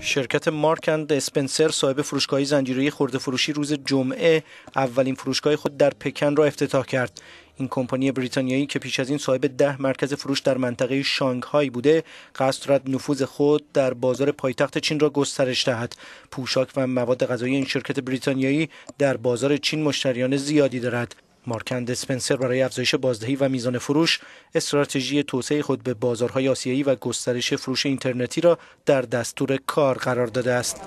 شرکت مارک اند اسپنسر صاحب فروشگاهی زنجیره خورده فروشی روز جمعه اولین فروشگاه خود در پکن را افتتاح کرد این کمپانی بریتانیایی که پیش از این صاحب ده مرکز فروش در منطقه شانگهای بوده قصد دارد نفوذ خود در بازار پایتخت چین را گسترش دهد پوشاک و مواد غذایی این شرکت بریتانیایی در بازار چین مشتریان زیادی دارد مارکند اسپنسر برای افزایش بازدهی و میزان فروش استراتژی توسعه خود به بازارهای آسیایی و گسترش فروش اینترنتی را در دستور کار قرار داده است.